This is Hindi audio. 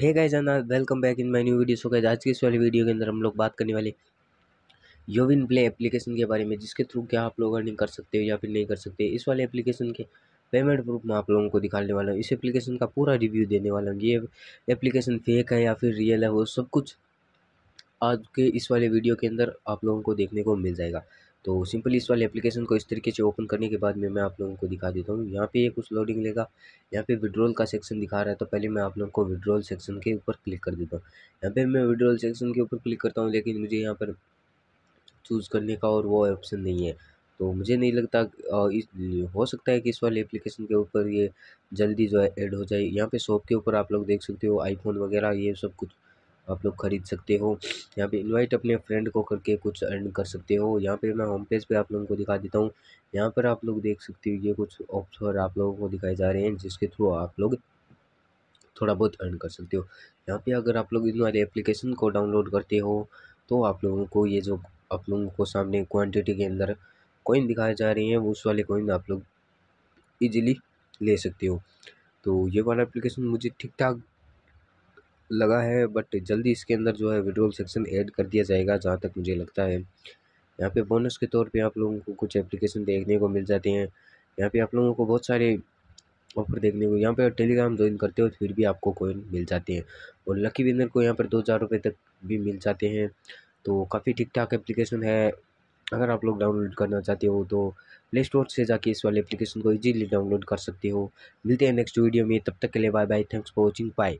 hey guys and welcome back in my new video so guys आज की इस वाली वीडियो के अंदर हम लोग बात करने वाले योविन प्ले एप्लीकेशन के बारे में जिसके थ्रू क्या आप लोग अर्निंग कर सकते हो या फिर नहीं कर सकते इस वाले एप्लीकेशन के पेमेंट प्रूफ में आप लोगों को दिखाने वाला हूँ इस एप्लीकेशन का पूरा रिव्यू देने वाला हूँ ये एप्लीकेशन फेक है या फिर रियल है वो सब कुछ आज के इस वाले वीडियो के अंदर आप लोगों को देखने को मिल जाएगा तो सिंपली इस वाले एप्लीकेशन को इस तरीके से ओपन करने के बाद में मैं आप लोगों को दिखा देता हूँ यहाँ पे ये कुछ लोडिंग लेगा यहाँ पे विड्रॉल का सेक्शन दिखा रहा है तो पहले मैं आप लोगों को विड्रोल सेक्शन के ऊपर क्लिक कर देता हूँ यहाँ पे मैं विड्रोल सेक्शन के ऊपर क्लिक करता हूँ लेकिन मुझे यहाँ पर चूज़ करने का और वो ऑप्शन नहीं है तो मुझे नहीं लगता इस हो सकता है कि इस वाले एप्लीकेशन के ऊपर ये जल्दी जो है ऐड हो जाए यहाँ पे शॉप के ऊपर आप लोग देख सकते हो आईफोन वगैरह ये सब कुछ आप लोग खरीद सकते हो यहाँ पे इनवाइट अपने फ्रेंड को करके कुछ अर्न कर सकते हो यहाँ पे मैं होम पेज पे आप लोगों को दिखा देता हूँ यहाँ पर आप लोग देख सकते हो ये कुछ ऑफर आप लोगों को दिखाए जा रहे हैं जिसके थ्रू आप लोग थोड़ा बहुत अर्न कर सकते हो यहाँ पे अगर आप लोग इन वाले एप्लीकेशन को डाउनलोड करते हो तो आप लोगों को ये जो आप लोगों को सामने क्वान्टिटी के अंदर कॉइन दिखाए जा रही हैं उस वाले कॉइन आप लोग ईजिली ले सकते हो तो ये वाला एप्लीकेशन मुझे ठीक ठाक लगा है बट जल्दी इसके अंदर जो है विड्रोल सेक्शन ऐड कर दिया जाएगा जहाँ तक मुझे लगता है यहाँ पे बोनस के तौर पे आप लोगों को कुछ एप्लीकेशन देखने को मिल जाते हैं यहाँ पे आप लोगों को बहुत सारे ऑफर देखने को यहाँ पे टेलीग्राम ज्वाइन करते हो फिर भी आपको कोइन मिल जाते हैं और लकी विनर को यहाँ पर दो हज़ार रुपये तक भी मिल जाते हैं तो काफ़ी ठीक ठाक एप्लीकेशन है अगर आप लोग डाउनलोड करना चाहते हो तो प्ले स्टोर से जाके इस वाले एप्लीकेशन को ईजीली डाउनलोड कर सकते हो मिलते हैं नेक्स्ट वीडियो में तब तक के लिए bye bye thanks for watching bye